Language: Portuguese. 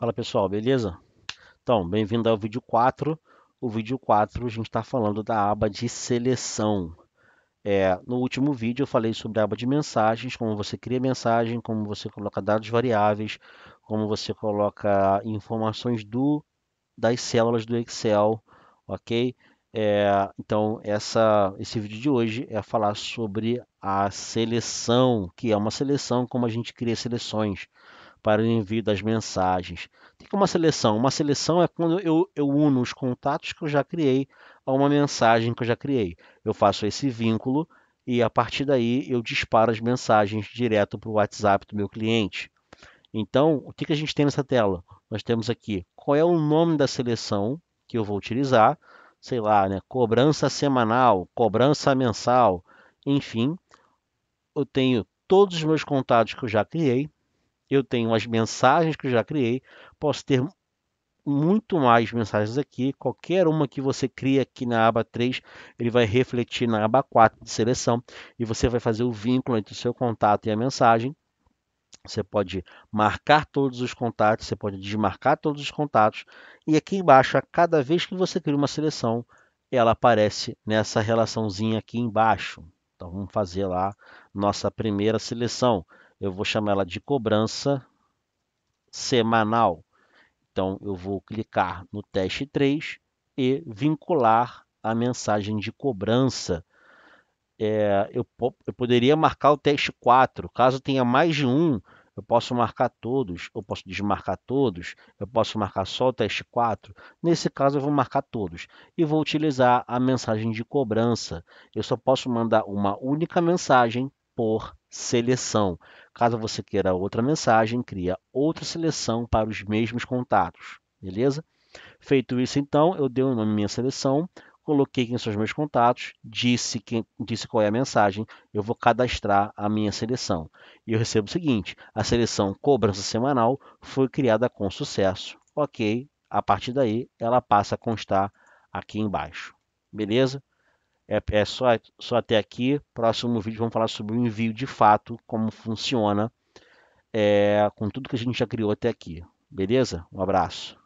Fala pessoal, beleza? Então, bem-vindo ao vídeo 4. O vídeo 4 a gente está falando da aba de seleção. É, no último vídeo eu falei sobre a aba de mensagens, como você cria mensagem, como você coloca dados variáveis, como você coloca informações do das células do Excel, ok? É, então, essa, esse vídeo de hoje é falar sobre a seleção, que é uma seleção, como a gente cria seleções para o envio das mensagens. Tem uma seleção. Uma seleção é quando eu, eu uno os contatos que eu já criei a uma mensagem que eu já criei. Eu faço esse vínculo e a partir daí eu disparo as mensagens direto para o WhatsApp do meu cliente. Então, o que, que a gente tem nessa tela? Nós temos aqui qual é o nome da seleção que eu vou utilizar, sei lá, né? cobrança semanal, cobrança mensal, enfim. Eu tenho todos os meus contatos que eu já criei, eu tenho as mensagens que eu já criei, posso ter muito mais mensagens aqui, qualquer uma que você cria aqui na aba 3, ele vai refletir na aba 4 de seleção e você vai fazer o vínculo entre o seu contato e a mensagem. Você pode marcar todos os contatos, você pode desmarcar todos os contatos e aqui embaixo, a cada vez que você cria uma seleção, ela aparece nessa relaçãozinha aqui embaixo. Então vamos fazer lá nossa primeira seleção. Eu vou chamar ela de cobrança semanal. Então eu vou clicar no teste 3 e vincular a mensagem de cobrança. É, eu, eu poderia marcar o teste 4, caso tenha mais de um, eu posso marcar todos, eu posso desmarcar todos, eu posso marcar só o teste 4. Nesse caso, eu vou marcar todos e vou utilizar a mensagem de cobrança. Eu só posso mandar uma única mensagem por seleção. Caso você queira outra mensagem, cria outra seleção para os mesmos contatos, beleza? Feito isso, então, eu dei o nome à minha seleção, coloquei quem são os meus contatos, disse, quem, disse qual é a mensagem, eu vou cadastrar a minha seleção. E eu recebo o seguinte: a seleção cobrança semanal foi criada com sucesso. Ok, a partir daí ela passa a constar aqui embaixo. Beleza? É, é só, só até aqui. Próximo vídeo vamos falar sobre o envio de fato, como funciona, é, com tudo que a gente já criou até aqui. Beleza? Um abraço.